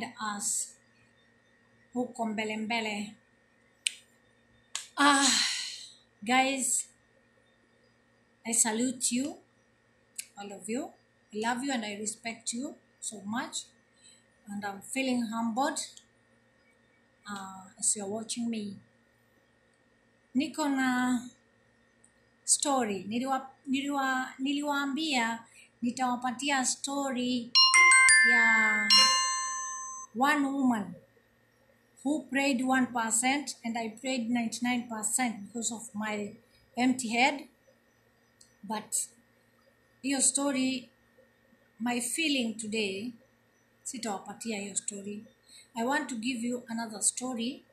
find us huko mbele mbele ah guys i salute you all of you i love you and i respect you so much and i'm feeling humbled uh, as you're watching me niko na story niliwa, niliwa, niliwaambia nitawapatia story ya one woman who prayed 1% and I prayed 99% because of my empty head. But your story, my feeling today, sitawapatia your story. I want to give you another story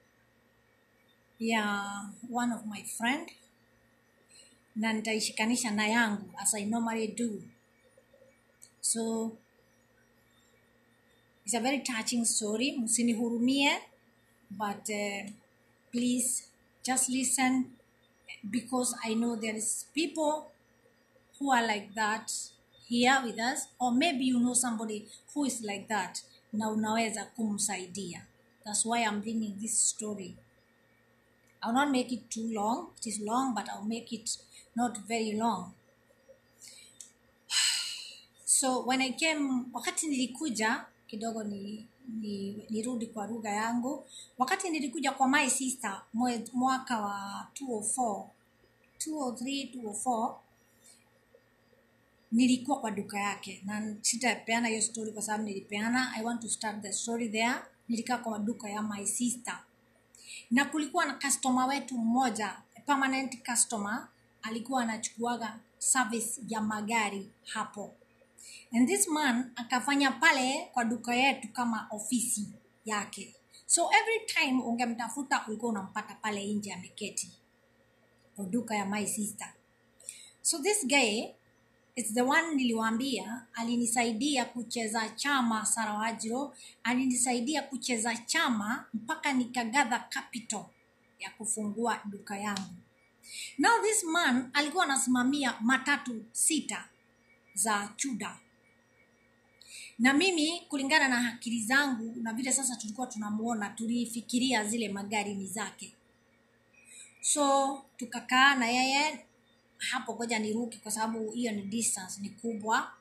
ya one of my friend na nitaishikanisha na yangu as I normally do. So It's a very touching story. Msinihurumie, but uh, please just listen because I know there is people who are like that here with us, or maybe you know somebody who is like that Now, now, a kum's idea, That's why I'm bringing this story. I'll not make it too long. It is long, but I'll make it not very long. So when I came, wakati nilikuja kidogo ni, ni nirudi kwa lugha yangu wakati nilikuja kwa my sister mwaka wa 204 203 204 nilikuwa kwa duka yake na sitapeana hiyo story kwa sababu nilipeana i want to start the story there nilikaa kwa duka ya my sister na kulikuwa na customer wetu mmoja permanent customer alikuwa anachukuaga service ya magari hapo and this man akafanya pale kwa duka yetu kama ofisi yake so every time ungemtafuta ulikuwa unampata pale nje ameketi kwa duka ya my sister so this guy its the one niliwaambia alinisaidia kucheza chama sarawajiro alinisaidia kucheza chama mpaka nikagadha capital ya kufungua duka yangu now this man alikuwa anasimamia matatu sita za chuda na mimi kulingana na akili zangu na vile sasa tulikuwa tunamuona tulifikiria zile magari ni zake so tukakaa na yeye hapo goja niruki kwa sababu hiyo ni distance ni kubwa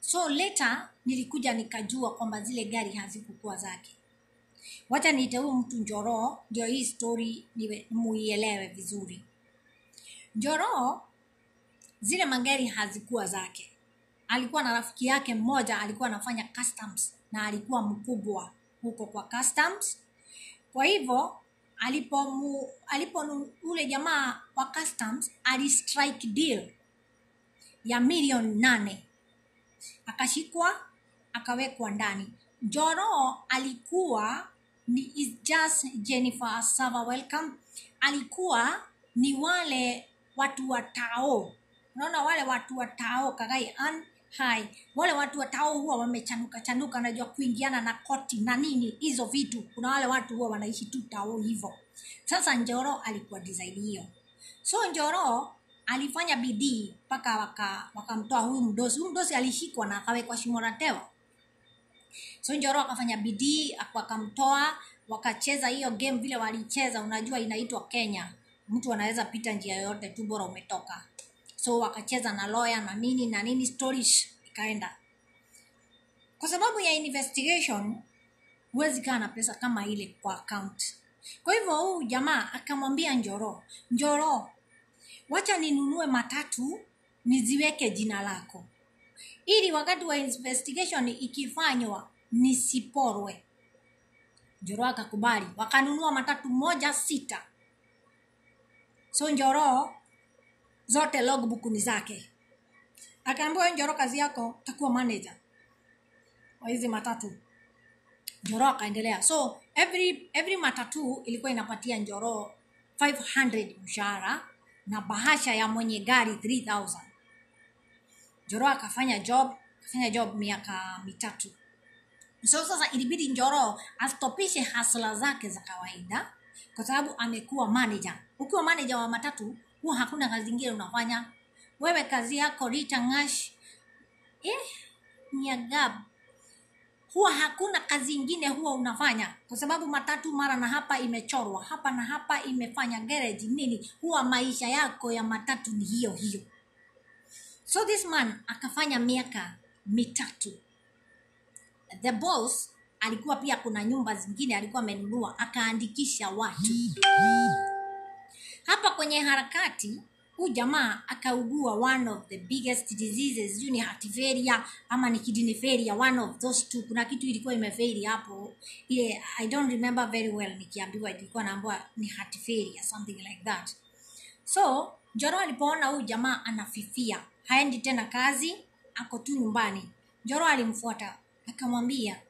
so later nilikuja nikajua kwamba zile gari hazikukuwa zake wacha niite huyu mtu njoroo ndio hii story muielewe vizuri njoroo zile magari hazikuwa zake alikuwa na rafiki yake mmoja alikuwa anafanya customs na alikuwa mkubwa huko kwa customs kwa hivyo alipo mu, alipo ule jamaa wa customs alistrike deal ya milioni nane akashikwa akawekwa ndani joro alikuwa ni is just jennifer sava welcome alikuwa ni wale watu watao unaona wale watu watao kagai an hai wale watu watao huwa wamechanuka chanuka wanajua kuingiana na koti na nini hizo vitu kuna wale watu huwa wanaishi tu tao hivyo sasa njoro alikuwa design hiyo so njoro alifanya bidii mpaka wakamtoa waka huyu mdosi huyu mdosi alishikwa na akawekwa shimo tewa so njoro akafanya bidii akamtoa wakacheza hiyo game vile walicheza unajua inaitwa kenya mtu anaweza pita njia yoyote tu bora umetoka so wakacheza na lawyer na nini na nini stories ikaenda kwa sababu ya investigation huwezi kaa na pesa kama ile kwa account kwa hivyo huu jamaa akamwambia njoro njoro wacha ninunue matatu niziweke jina lako ili wakati wa investigation ikifanywa nisiporwe njoro akakubali wakanunua matatu moja sita so njoroo zote logbook ni zake akaambiwa njoro kazi yako takuwa manager wa hizi matatu njoro akaendelea so every every matatu ilikuwa inapatia njoro 500 mshahara na bahasha ya mwenye gari 3000 njoro akafanya job akafanya job miaka mitatu so sasa ilibidi njoro astopishe hasla zake za kawaida kwa sababu amekuwa manager ukiwa manager wa matatu huwa hakuna kazi ingine unafanya wewe kazi yako rita ngash eh, nyagab huwa hakuna kazi ingine huwa unafanya kwa sababu matatu mara na hapa imechorwa hapa na hapa imefanya garage nini huwa maisha yako ya matatu ni hiyo hiyo so this man akafanya miaka mitatu the boss alikuwa pia kuna nyumba zingine alikuwa amenunua akaandikisha watu hapa kwenye harakati huu jamaa akaugua one of the biggest diseases juu ni heart failure ama ni kidney failure one of those two kuna kitu ilikuwa imeferi hapo ile i don't remember very well nikiambiwa ilikuwa naambiwa ni heart failure something like that so njoro alipoona huu jamaa anafifia haendi tena kazi ako tu nyumbani njoro alimfuata akamwambia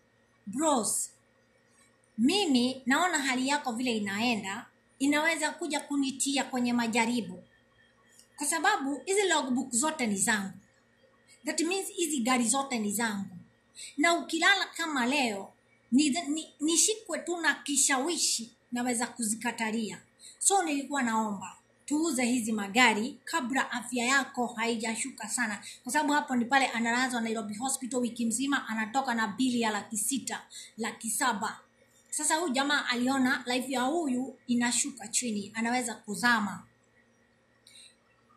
bros mimi naona hali yako vile inaenda inaweza kuja kunitia kwenye majaribu kwa sababu hizi logbook zote ni zangu that means hizi gari zote ni zangu na ukilala kama leo nishikwe ni, ni tu na kishawishi naweza kuzikataria so nilikuwa naomba tuuze hizi magari kabla afya yako haijashuka sana kwa sababu hapo ni pale analazwa nairobi hospital wiki mzima anatoka na bili ya laki sita laki saba sasa huyu jamaa aliona life ya huyu inashuka chini, anaweza kuzama.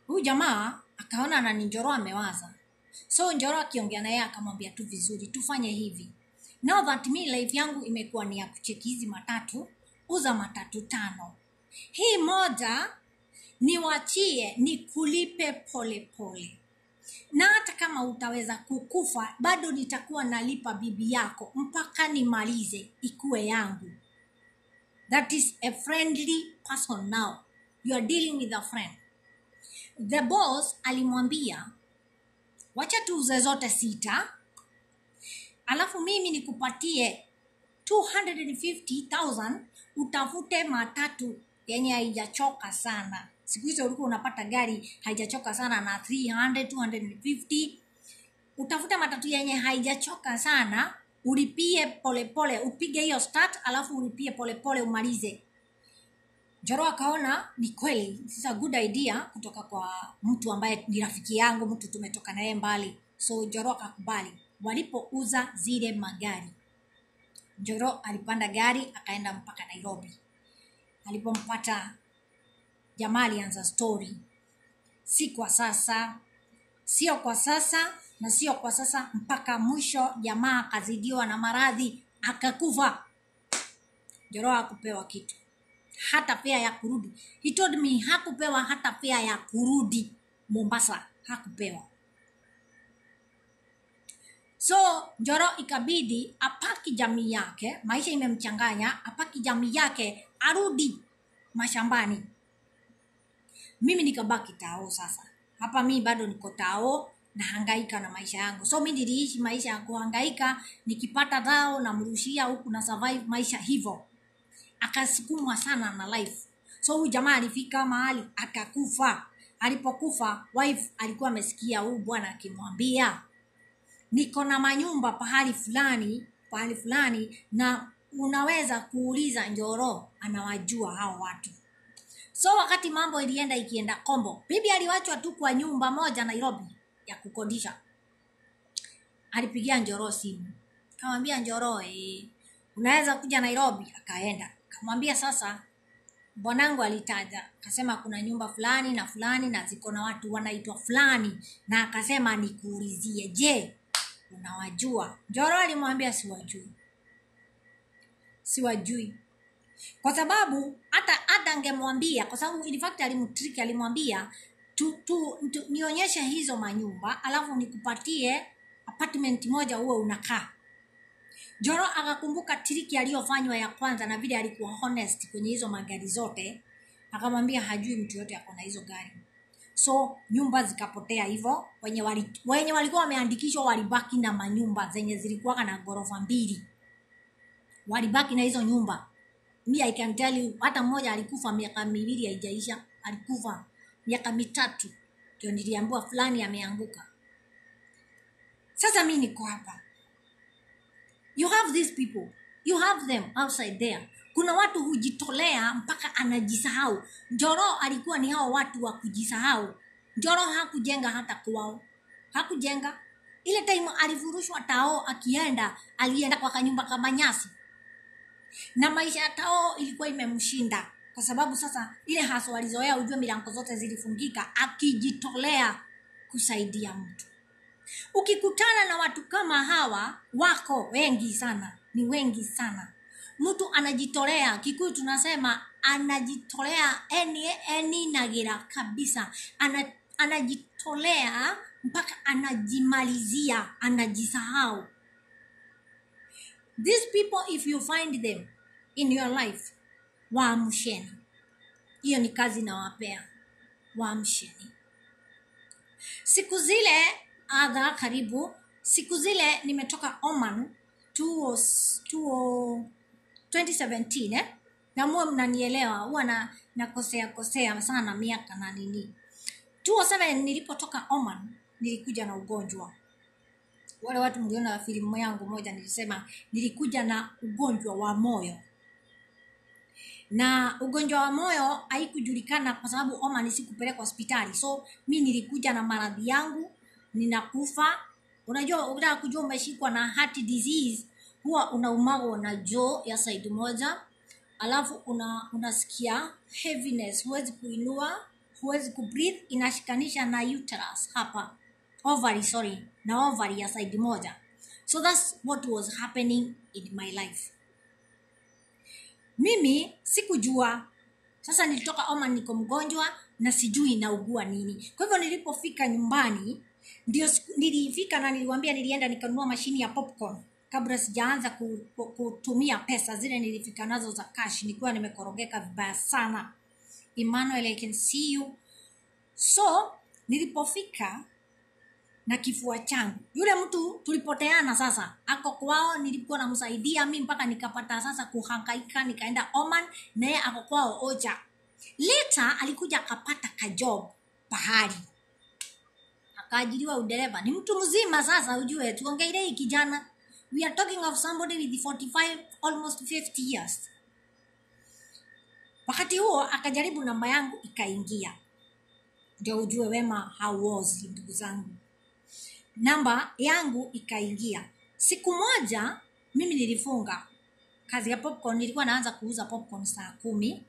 Huyu jamaa akaona anani Njoro amewaza, so Njoro akiongea naye akamwambia tu vizuri, tufanye hivi now that me life yangu imekuwa ni ya kucheki hizi matatu, uza matatu tano, hii moja niwachie nikulipe polepole pole na hata kama utaweza kukufa bado nitakuwa nalipa bibi yako mpaka nimalize ikuwe yangu that is a friendly person now you are dealing with a friend the boss alimwambia wacha tuuze zote sita alafu mimi nikupatie 250000 utafute matatu yenye haijachoka sana siku hizo ulikuwa unapata gari haijachoka sana na 300 250 utafuta matatu yenye haijachoka sana ulipie polepole upige hiyo start alafu ulipie polepole umalize Joro akaona ni kweli, sasa good idea kutoka kwa mtu ambaye ni rafiki yangu, mtu tumetoka naye mbali. So Joro akakubali. Walipouza zile magari, Joro alipanda gari akaenda mpaka Nairobi. Alipompata jamaa alianza story si kwa sasa sio kwa sasa na sio kwa sasa mpaka mwisho jamaa akazidiwa na maradhi akakufa joroa hakupewa kitu hata pea ya kurudi he told me hakupewa hata pea ya kurudi mombasa hakupewa so njoro ikabidi apaki jamii yake maisha imemchanganya apaki jamii yake arudi mashambani mimi nikabaki tao sasa hapa mi bado niko tao nahangaika na maisha yangu so mi niliishi maisha ya kuhangaika nikipata dhao namrushia huku na survive maisha hivyo akasukumwa sana na life so huyu jamaa alifika mahali akakufa alipokufa wife alikuwa amesikia huyu bwana akimwambia niko na manyumba pahali fulani pahali fulani na unaweza kuuliza njoro anawajua hao watu so wakati mambo ilienda ikienda kombo bibi aliwachwa tu kwa nyumba moja nairobi ya kukodisha alipigia njoroo simu kamwambia njoro eh, unaweza kuja nairobi akaenda kamwambia sasa bwanangu alitaja akasema kuna nyumba fulani na fulani na ziko na watu wanaitwa fulani na akasema nikuulizie je unawajua njoro alimwambia siwajui siwajui kwa sababu hata hata angemwambia kwa sababu in fact alimtrick alimwambia tu, tu, tu, nionyeshe hizo manyumba alafu nikupatie apartment moja uwe unakaa joro akakumbuka triki aliyofanywa ya kwanza na vile alikuwa honest kwenye hizo magari zote akamwambia hajui mtu yote ako na hizo gari so nyumba zikapotea hivyo wenye, wali, wenye walikuwa wameandikishwa walibaki na manyumba zenye zilikuwaka na ghorofa mbili walibaki na hizo nyumba mi I can tell you, hata mmoja alikufa miaka miwili haijaisha, alikufa miaka mitatu ndio niliambiwa fulani ameanguka. Sasa mi niko hapa, you have these people, you have them outside there. Kuna watu hujitolea mpaka anajisahau. Njoro alikuwa ni hao watu wa kujisahau. Njoro hakujenga hata kwao, hakujenga ile time alifurushwa tao, akienda alienda kwa kanyumba kama nyasi na maisha ya tao ilikuwa imemshinda kwa sababu sasa ile haso alizoea ujue milango zote zilifungika akijitolea kusaidia mtu ukikutana na watu kama hawa wako wengi sana ni wengi sana mtu anajitolea kikuyu tunasema anajitolea eni eninagira kabisa Ana, anajitolea mpaka anajimalizia anajisahau These people if you find them in your life, waamsheni. Hiyo ni kazi nawapea, waamsheni. Siku zile adha karibu, siku zile nimetoka Oman 2017 eh? na muwe mnanielewa huwa na nakosea kosea sana miaka na nini 27 nilipotoka Oman nilikuja na ugonjwa wale watu mliona filimu yangu moja nilisema nilikuja na ugonjwa wa moyo na ugonjwa wa moyo haikujulikana kwa sababu oma sikupeleka hospitali so mi nilikuja na maradhi yangu ninakufa unajua ukitaka kujua umeshikwa na heart disease huwa unaumagwa na joo ya saidi moja alafu una, unasikia heaviness huwezi kuinua huwezi kubreathe inashikanisha na uterus hapa ovary sorry na ovary ya side moja so that's what was happening in my life mimi sikujua sasa nilitoka oma niko mgonjwa na sijui naugua nini kwa hivyo nilipofika nyumbani ndio nilifika na niliwambia nilienda nikanunua mashini ya popcorn kabla sijaanza kutumia pesa zile nilifika nazo za cash nikiwa nimekorogeka vibaya sana emmanuel i can see you so nilipofika na kifua changu yule mtu tulipoteana sasa ako kwao nilikuwa namsaidia mi mpaka nikapata sasa kuhangaika nikaenda oman naye ako kwao oja leta alikuja akapata kajob bahari akaajiriwa udereva ni mtu mzima sasa ujue tuongeile hii kijana we are talking of somebody with 45 almost 50 years wakati huo akajaribu namba yangu ikaingia ndio ujue wema how was ndugu zangu namba yangu ikaingia. Siku moja mimi nilifunga kazi ya popcorn, nilikuwa naanza kuuza popcorn saa kumi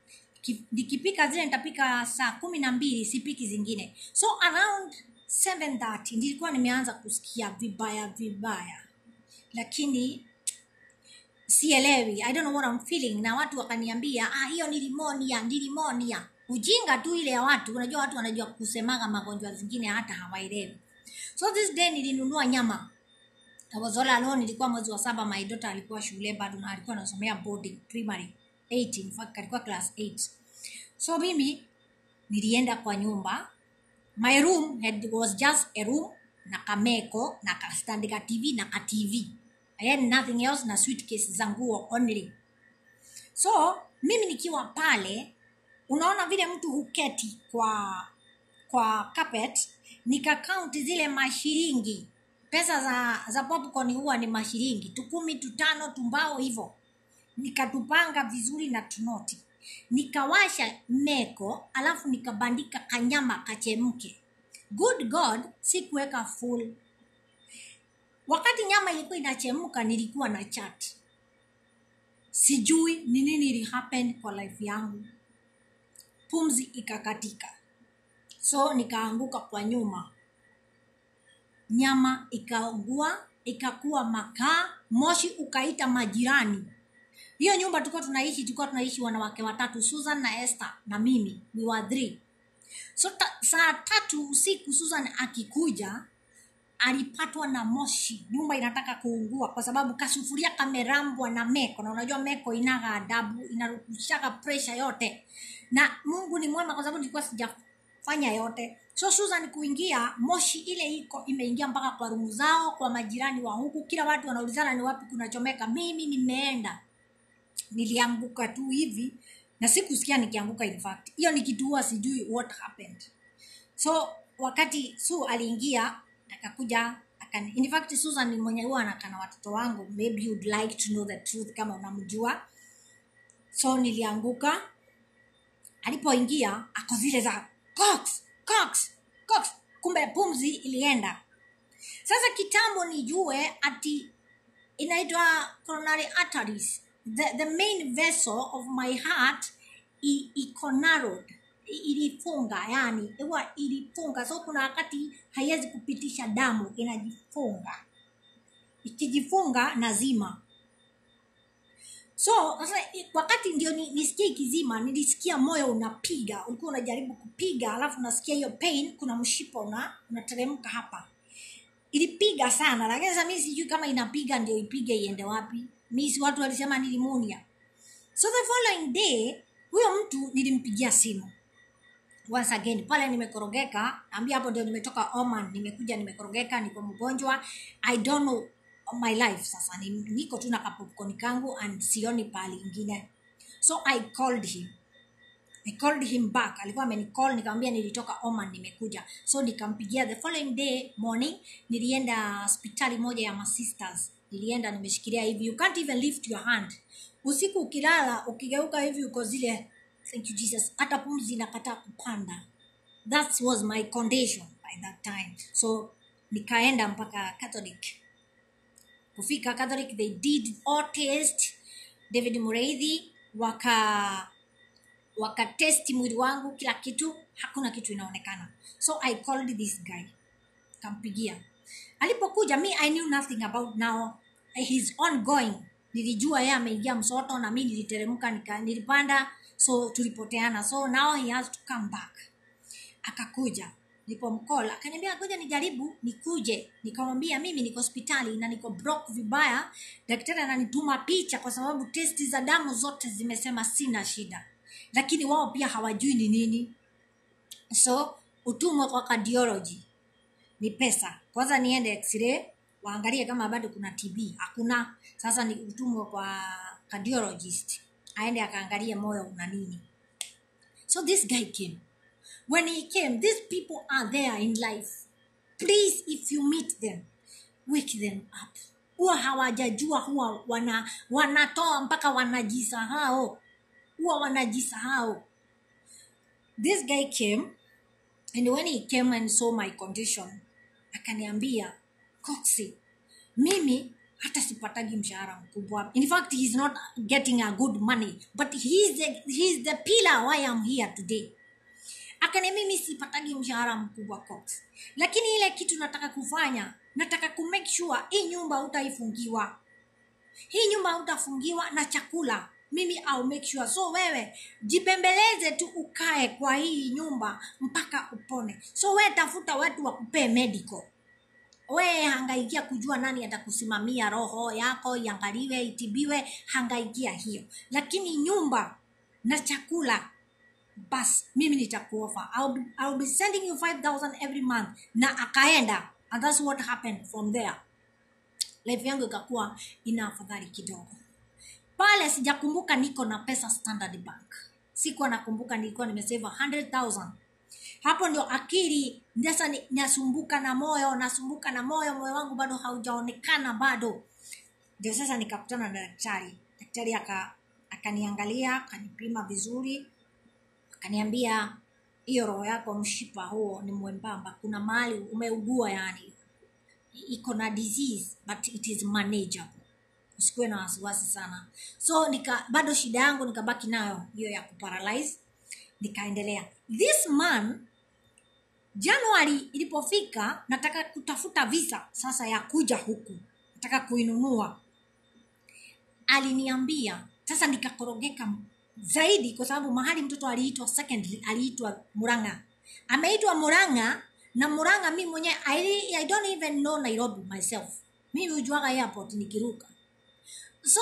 nikipika zile nitapika saa kumi na mbili sipiki zingine so around 730 nilikuwa nimeanza kusikia vibaya vibaya lakini sielewi i don't know what I'm feeling na watu wakaniambia ah, hiyo ni limonia ni limonia ujinga tu ile ya watu unajua watu wanajua kusemaga magonjwa zingine hata hawaelewi so this day nilinunua nyama I was all alone Nilikuwa mwezi wa saba my daughter alikuwa shule bado na alikuwa anasomea boarding primary 8 in fact alikuwa class 8 so mimi nilienda kwa nyumba my room had, was just a room na kameko na kastandi ka tv na ka tv I had nothing else na suitcase za nguo only so mimi nikiwa pale unaona vile mtu huketi kwa kwa carpet nikakaunti kaunti zile mashiringi pesa za za popcorn huwa ni kumi tukumi tutano tumbao hivyo nikatupanga vizuri na tunoti nikawasha meko alafu nikabandika kanyama kachemke good god sikuweka full wakati nyama ilikuwa inachemka nilikuwa na chat sijui ni nini happen kwa life yangu pumzi ikakatika so nikaanguka kwa nyuma nyama ikaungua ikakuwa makaa moshi ukaita majirani hiyo nyumba tulikuwa tunaishi tulikuwa tunaishi wanawake watatu susan na esther na mimi ni wa three. so ta, saa tatu usiku susan akikuja alipatwa na moshi nyumba inataka kuungua kwa sababu kasufuria kamerambwa na meko na unajua meko inaga adabu inarudishaga pressure yote na mungu ni mwema kwa sababu nilikuwa sija fanya yote so Susan kuingia moshi ile iko imeingia mpaka kwa rumu zao kwa majirani wa huku kila watu wanaulizana ni wapi kunachomeka mimi nimeenda nilianguka tu hivi na sikusikia nikianguka in fact hiyo ni kitu huwa sijui what happened so wakati su aliingia akakuja akani. in fact susan ni mwenye huwa anakana watoto wangu maybe you'd like to know the truth kama unamjua so nilianguka alipoingia ako zile za Cox, Cox, Cox. Kumbe pumzi ilienda. Sasa kitambo nijue ati inaitwa coronary arteries, the, the main vessel of my heart ikonarod ilifunga, yani huwa ilifunga. So kuna wakati haiwezi kupitisha damu, inajifunga. Ikijifunga nazima so sasa wakati ndio nisikie ni kizima nilisikia moyo unapiga ulikuwa unajaribu kupiga alafu unasikia hiyo pain kuna mshipa una unateremka hapa ilipiga sana lakini sasa mi sijui kama inapiga ndio ipige iende wapi misi watu walisema nilimunia so the following day huyo mtu nilimpigia simu once again pale nimekorogeka ambia hapo ndio nimetoka oman nimekuja nimekorogeka niko mgonjwa i don't know my life sasa ni, niko tu na kapopcorn kangu and sioni pahali ingine so i called him I called him back alikuwa amenicall nikamwambia nilitoka oman nimekuja so nikampigia the following day morning nilienda hospitali moja ya masisters nilienda nimeshikilia hivi you can't even lift your hand usiku ukilala ukigeuka hivi uko zile thank you jesus hata pumzi inakataa kupanda that was my condition by that time so nikaenda mpaka catholic kufika Catholic, they did all test. David Mureithi waka wakatesti mwili wangu kila kitu, hakuna kitu inaonekana, so I called this guy, kampigia. Alipokuja mi I knew nothing about now his ongoing. Nilijua yeye ameingia Msoto na mi niliteremka nika, nilipanda, so tulipoteana, so now he has to come back. Akakuja mkola akaniambia ngoja nijaribu nikuje nikamwambia mimi niko hospitali na niko broke vibaya daktari ananituma picha kwa sababu testi za damu zote zimesema sina shida lakini wao pia hawajui ni nini so utumwe kwa cardiology ni pesa kwanza niende x-ray waangalie kama bado kuna tb hakuna sasa ni utumwe kwa cardiologist aende akaangalie moyo una nini so this guy came when he came, these people are there in life. Please, if you meet them, wake them up. Huwa hawajajua, huwa wana, wanatoa mpaka wanajisahau, huwa wanajisahau. This guy came and when he came and saw my condition, akaniambia Coxie, mimi hata sipatagi mshahara mkubwa in fact he's not getting a good money but he's the, he's the pillar why i'm here today akaniambia mimi sipatagi mshahara mkubwa Cox. lakini ile kitu nataka kufanya nataka make sure hii nyumba utaifungiwa hii nyumba utafungiwa na chakula mimi au make sure so wewe jipembeleze tu ukae kwa hii nyumba mpaka upone so wewe tafuta watu wakupee medical we hangaikia kujua nani atakusimamia roho yako iangaliwe itibiwe hangaikia hiyo lakini nyumba na chakula Bas, mimi nitakuofa I'll, be, I'll be sending you 5000 every month na akaenda and that's what happened from there life yangu ikakuwa ina afadhali kidogo pale sijakumbuka niko na pesa standard bank sikuwa nakumbuka nilikuwa nimeseva 100000 hapo ndio akili sasa nasumbuka na moyo nasumbuka na moyo moyo wangu bado haujaonekana bado ndio sasa nikakutana na daktari daktari akaniangalia akanipima vizuri akaniambia hiyo roho yako mshipa huo ni mwembamba kuna mali umeugua yani iko na disease but it is manageable usikuwe na wasiwasi sana so nika bado shida yangu nikabaki nayo hiyo ya kuparalyze nikaendelea this man januari ilipofika nataka kutafuta visa sasa ya kuja huku nataka kuinunua aliniambia sasa nikakorogeka zaidi kwa sababu mahali mtoto aliitwa secondly aliitwa muranga ameitwa muranga na muranga mi mwenyewe I, i don't even know nairobi myself mimi hujuaga airport nikiruka so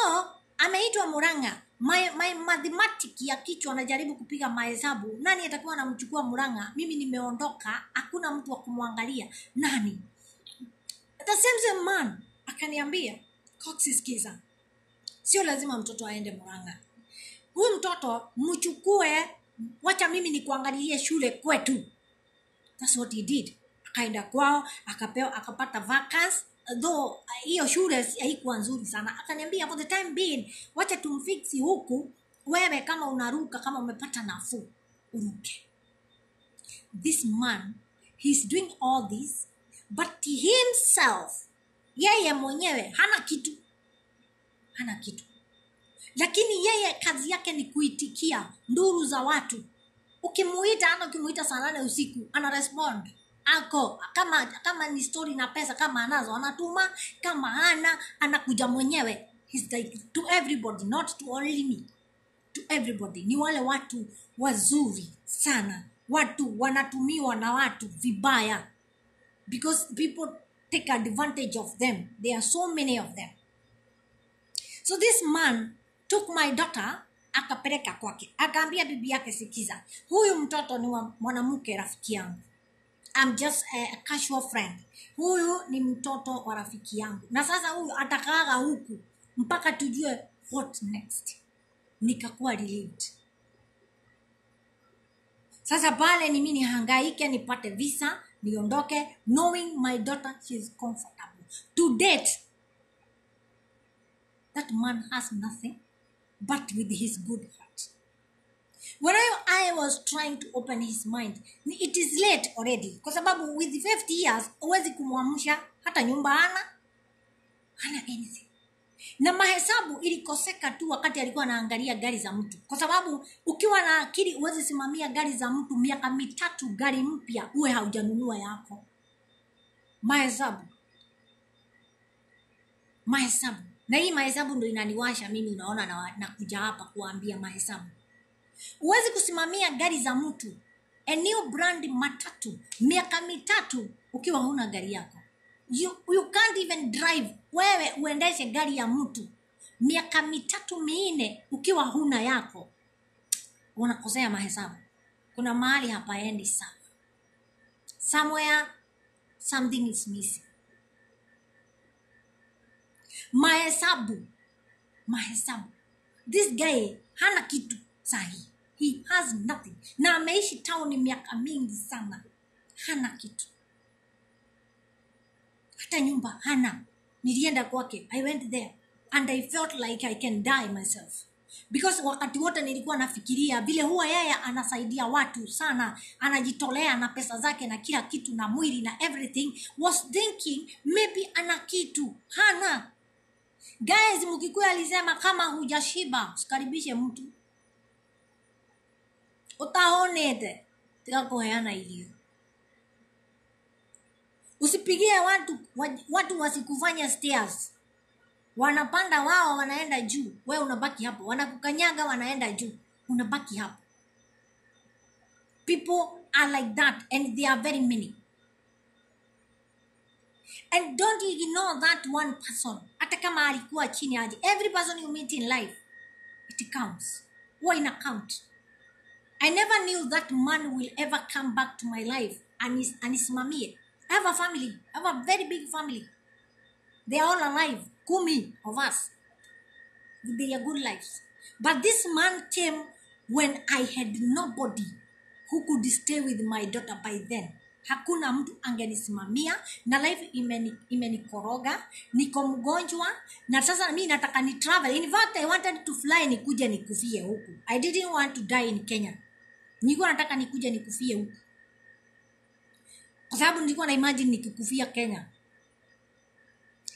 ameitwa muranga my, my mathematic ya kichwa anajaribu kupiga mahesabu nani atakuwa anamchukua muranga mimi nimeondoka hakuna mtu wa kumwangalia nani the same same man akaniambia coxisikiza sio lazima mtoto aende muranga huyu mtoto mchukue, wacha mimi nikuangalilie shule kwetu. That's what he did. Akaenda kwao akapewa, akapata vacance though hiyo shule haikuwa nzuri sana. Akaniambia for the time being, wacha tumfiksi huku, wewe kama unaruka, kama umepata nafuu uruke. This man he's doing all this but himself, yeye mwenyewe hana kitu, hana kitu lakini yeye kazi yake ni kuitikia nduru za watu ukimuita ana ukimuita saa nane usiku ana respond ako kama kama ni story na pesa kama anazo anatuma kama hana anakuja mwenyewe He's like to everybody not to only me to everybody ni wale watu wazuri sana watu wanatumiwa na watu vibaya because people take advantage of them there are so many of them so this man took my daughter akapeleka kwake akaambia bibi yake sikiza huyu mtoto ni mwanamke rafiki yangu I'm just a casual friend huyu ni mtoto wa rafiki yangu na sasa huyu atakaaga huku mpaka tujue what next nikakuwa relieved sasa pale ni mi nihangaike nipate visa niondoke knowing my daughter she is comfortable to date that man has nothing but with his good heart. When I I was trying to open his mind, it is late already, kwa sababu with 50 years uwezi kumuamusha, hata nyumba ana ana anything na mahesabu ilikoseka tu wakati alikuwa anaangalia gari za mtu, kwa sababu ukiwa na akili uwezi simamia gari za mtu miaka mitatu, gari mpya uwe haujanunua yako. Mahesabu, mahesabu na hii mahesabu ndo inaniwasha mimi unaona na, na kuja hapa kuwaambia mahesabu huwezi kusimamia gari za mtu a new brand matatu miaka mitatu ukiwa huna gari yako you, you can't even drive wewe uendeshe gari ya mtu miaka mitatu minne ukiwa huna yako unakosea mahesabu kuna mahali hapaendi sawa somewhere something is missing Mahesabu, mahesabu, this guy hana kitu sahi, he has nothing, na ameishi tauni miaka mingi sana, hana kitu, hata nyumba hana. Nilienda kwake, I went there and I felt like I can die myself because wakati wote nilikuwa nafikiria vile huwa yeye anasaidia watu sana anajitolea na pesa zake na kila kitu na mwili na everything was thinking maybe ana kitu hana Guys, Mkikuyu alisema kama hujashiba usikaribishe mtu, utaonete tikakoheana iliyo. Usipigie watu watu wasikufanya stairs, wanapanda wao, wanaenda juu, we unabaki hapo, wanakukanyaga, wanaenda juu, unabaki hapo. People are like that and they are very many and don't ignore that one person hata alikuwa chini aje every person you meet in life it counts huwa in account i never knew that man will ever come back to my life anis, anisimamie i have a family i have a very big family they are all alive kumi of us they are good lives but this man came when i had nobody who could stay with my daughter by then hakuna mtu angenisimamia na life imeni, imenikoroga niko mgonjwa na sasa mi nataka ni travel in fact i wanted to fly nikuja nikufie huku i didn't want to die in kenya nilikuwa nataka nikuja nikufie huku kwa sababu nilikuwa na imagine nikikufia kenya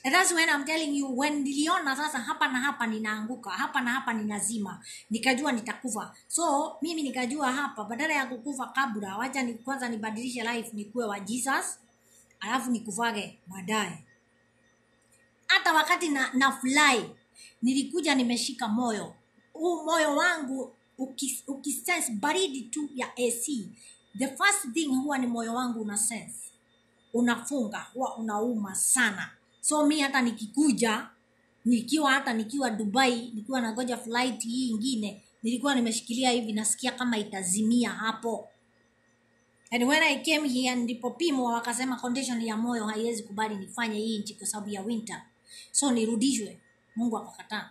And that's when I'm telling you, when niliona sasa hapa na hapa ninaanguka, hapa na hapa ninazima, nikajua nitakufa. So mimi nikajua hapa, badala ya kukufa kabla, wacha ni kwanza nibadilishe life, nikuwe wa Jesus alafu nikuvage baadaye. Hata wakati na, na fly nilikuja nimeshika moyo huu, moyo wangu ukisense uki baridi tu ya AC, the first thing huwa ni moyo wangu una sense, unafunga, huwa unauma sana so mi hata nikikuja nikiwa hata nikiwa dubai nikiwa nagoja flight hii ingine nilikuwa nimeshikilia hivi nasikia kama itazimia hapo and when i came here nilipopimwa wakasema condition ya moyo haiwezi kubali nifanye hii nchi kwa sababu ya winter so nirudishwe mungu akakataa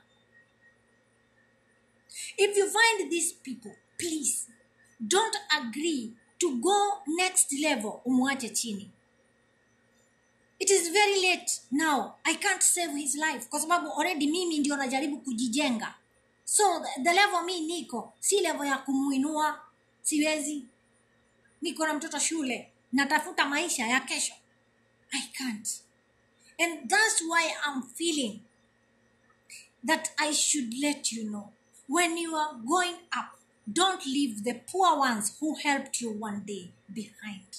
if you find these people please don't agree to go next level umwache chini it is very late now i can't save his life kwa sababu already mimi ndio najaribu kujijenga so the level mi niko si level ya kumwinua siwezi niko na mtoto shule natafuta maisha ya kesho i can't and that's why i'm feeling that i should let you know when you are going up don't leave the poor ones who helped you one day behind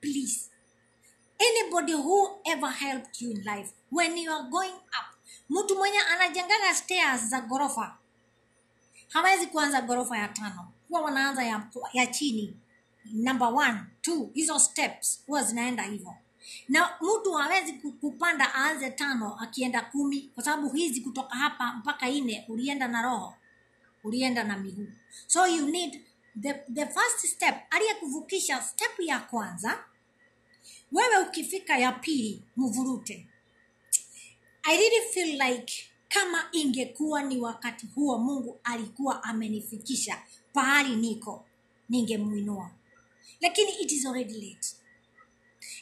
please anybody who ever helped you in life when you are going up mtu mwenye anajengana stairs za gorofa hawezi kuanza gorofa ya tano huwa wanaanza ya, ya chini number one hizo steps huwa zinaenda hivyo na mtu hawezi kupanda aanze tano akienda kumi kwa sababu hizi kutoka hapa mpaka ine ulienda na roho ulienda na miguu so you need the, the first step aliyekuvukisha step ya kwanza wewe ukifika ya pili mvurute i really feel like kama ingekuwa ni wakati huo mungu alikuwa amenifikisha pahali niko ningemwinua lakini it is already late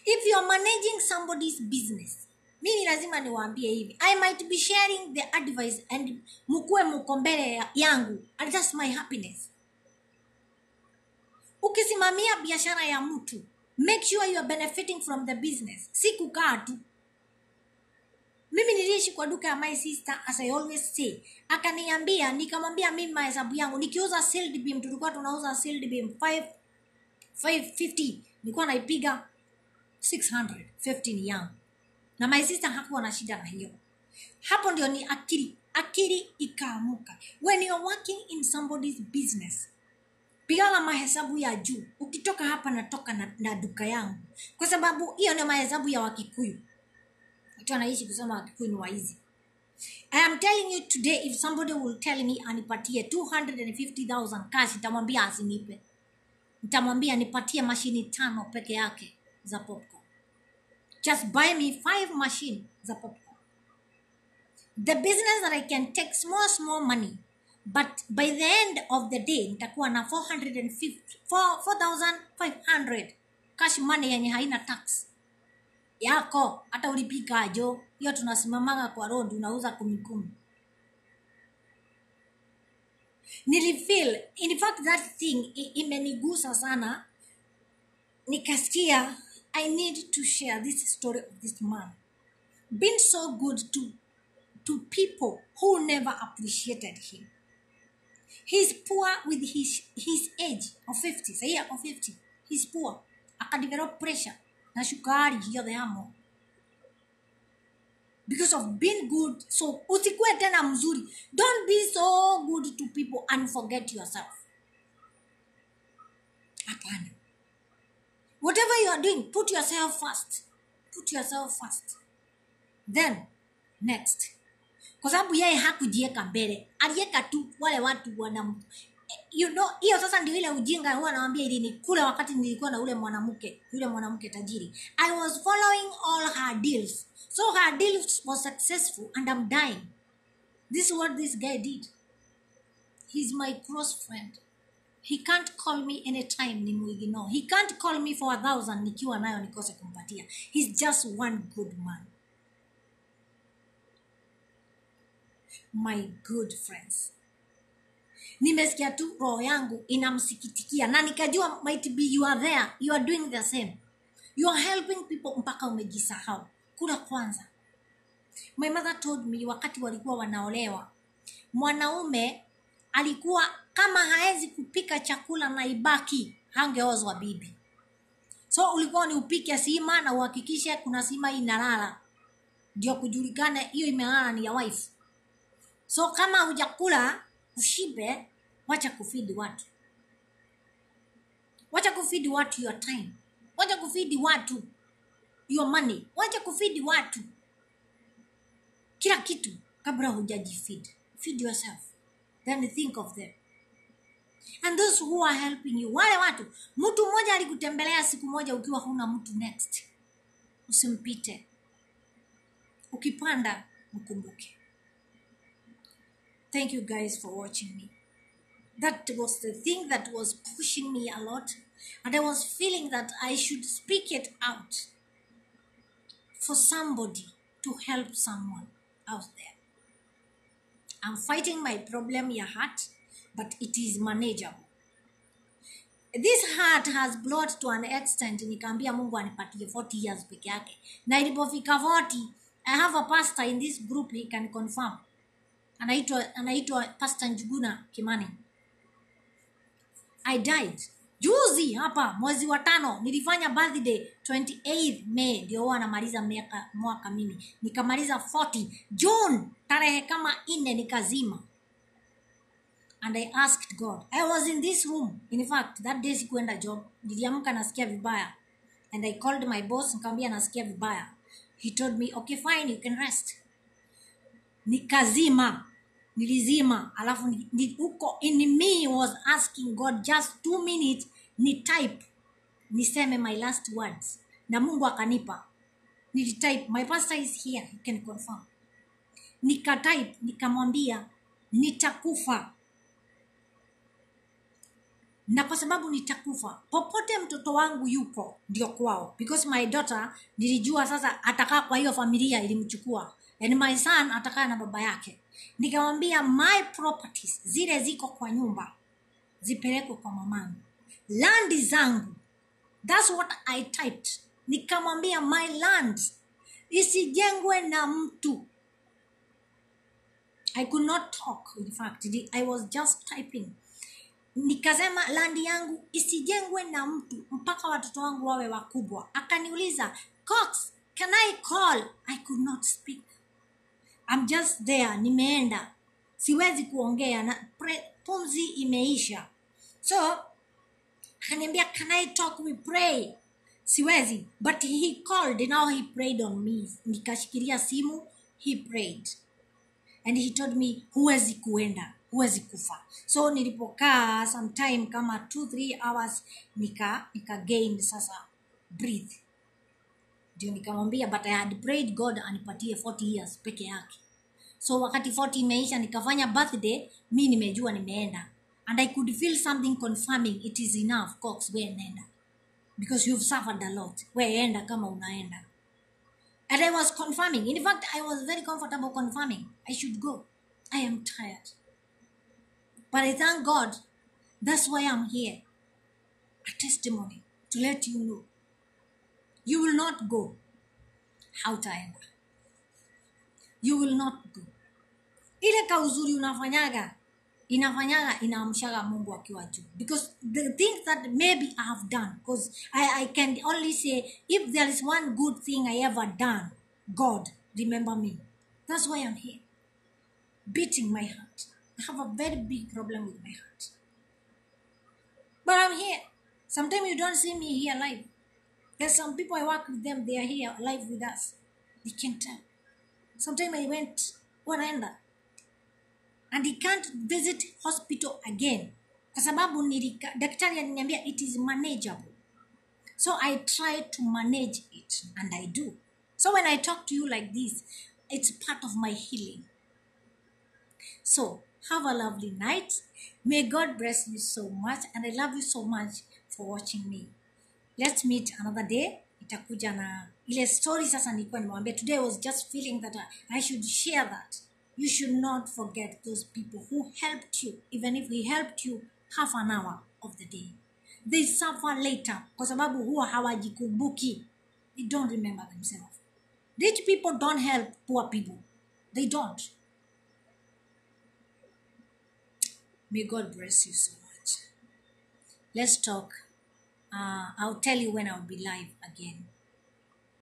if you are managing somebody's business mimi lazima niwaambie hivi i might be sharing the advice and mkuwe mko mbele yangu and that's my happiness ukisimamia biashara ya mtu make sure you are benefiting from the business si kukaa tu mimi niliishi kwa duka ya my sister as I always say akaniambia nikamwambia mimi mahesabu yangu nikiuza sealed beam tulikuwa tunauza sealed beam 5 550 nilikuwa naipiga 650 yangu na my sister hakuwa na shida na hiyo hapo ndio ni akili akili ikaamuka when are working in somebody's business pigana mahesabu ya juu ukitoka hapa natoka na, na duka yangu kwa sababu hiyo ndio mahesabu ya wakikuyu watu wanaishi kusema wakikuyu ni waizi I am telling you today if somebody will tell me anipatie 250000 cash nitamwambia asinipe nitamwambia nipatie mashini tano peke yake za popcorn just buy me five machine za popcorn the business that i can take small small money but by the end of the day nitakuwa na 450, 4500 cash money yenye haina tax yako hata ulipikajo hiyo tunasimamaga kwa road unauza kumikumi nilifeel in fact that thing imenigusa sana nikasikia i need to share this story of this man been so good to to people who never appreciated him he's poor with his, his age of 50 yeah, of 50 he's poor develop pressure na they are more because of being good so usikue tena mzuri don't be so good to people and forget yourself hapana whatever you are doing put yourself first put yourself first then next kwa sababu yeye hakujieka mbele alieka tu wale watu wana you know hiyo sasa ndio ile ujinga huwa nawambia ilini kule wakati nilikuwa na ule mwanamke yule mwanamke tajiri i was following all her deals so her deals was successful and i'm dying this is what this guy did he's my cross friend he can't call me anytime muigino he can't call me for a thousand nikiwa nayo nikose kumpatia he's just one good man my good friends nimesikia tu roho yangu inamsikitikia na nikajua might be you are there you are doing the same you are helping people mpaka umejisahau kula kwanza my mother told me wakati walikuwa wanaolewa mwanaume alikuwa kama hawezi kupika chakula na ibaki hangeozwa bibi so ulikuwa ni upike sima na uhakikishe kuna sima inalala ndio kujulikana hiyo imelala ni ya wife so kama hujakula ushibe wacha kufidi watu wacha kufidi watu your time wacha kufidi watu your money wacha kufidi watu kila kitu kabla hujajifid feed yourself then think of them and those who are helping you wale watu mtu mmoja alikutembelea siku moja ukiwa huna mtu next usimpite ukipanda mkumbuke Thank you guys for watching me. That was the thing that was pushing me a lot, and I was feeling that I should speak it out for somebody to help someone out there. I'm fighting my problem, your heart, but it is manageable. This heart has blood to an extent, nikaambia Mungu anipatie 40 years peke yake. Na ilipofika 40, I have a pastor in this group, he can confirm. anaitwa anaitwa Pastor Njuguna Kimani. I died juzi hapa mwezi wa tano nilifanya birthday 28 May, ndio huwa anamaliza miaka mwaka mimi nikamaliza 40 June tarehe kama nne nikazima and I asked God. I was in this room. In fact, that day sikuenda job, niliamka nasikia vibaya and I called my boss, nikamwambia nasikia vibaya. He told me okay, fine, you can rest. Nikazima nilizima alafu huko in me was asking god just two minutes ni type niseme my last words na mungu akanipa nilitype my pastor is here he can confirm nikatype nikamwambia nitakufa na kwa sababu nitakufa popote mtoto wangu yuko ndio kwao because my daughter nilijua sasa atakaa kwa hiyo familia ilimchukua and my son atakaa na baba yake nikamwambia my properties zile ziko kwa nyumba zipelekwe kwa mamangu landi zangu thats what i typed nikamwambia my land isijengwe na mtu i could not talk in fact i was just typing nikasema landi yangu isijengwe na mtu mpaka watoto wangu wawe wakubwa akaniuliza cox can i call i could not speak I'm just there, nimeenda, siwezi kuongea na pre, pumzi imeisha. So akaniambia can I talk, we pray. Siwezi, but he called now he prayed on me. Nikashikilia simu, he prayed and he told me huwezi kuenda huwezi kufa so nilipokaa sometime kama 2 3 hours nika nika gain sasa breathe ndio nikamwambia but i had prayed god anipatie 40 years peke yake so wakati 40 imeisha nikafanya birthday mi nimejua nimeenda and i could feel something confirming it is enough cox we nenda because you've suffered a lot we enda kama unaenda and i was confirming in fact i was very comfortable confirming i should go i am tired but i thank god that's why i'm here a testimony to let you know you will not go. How tired. You will not go. Ile kauzuri unafanyaga inafanyaga inaamshaga mungu akiwa juu because the things that maybe i have done because I, i can only say if there is one good thing i ever done god remember me that's why i'm here beating my heart i have a very big problem with my heart but i'm here sometimes you don't see me here live there's some people I work with them, they are here live with us. They can tell. Sometime I went, wanaenda and he can't visit hospital again kwa nilika, daktari aliniambia it is manageable so i try to manage it and i do so when i talk to you like this it's part of my healing so have a lovely night may god bless you so much and i love you so much for watching me let's meet another day itakuja na ile story sasa nilikuwa nimwambia today I was just feeling that i should share that you should not forget those people who helped you even if he helped you half an hour of the day they suffer later kwa sababu huwa hawajikumbuki they don't remember themselves rich people don't help poor people they don't may god bless you so much let's talk uh, I'll tell you when I'll be live again.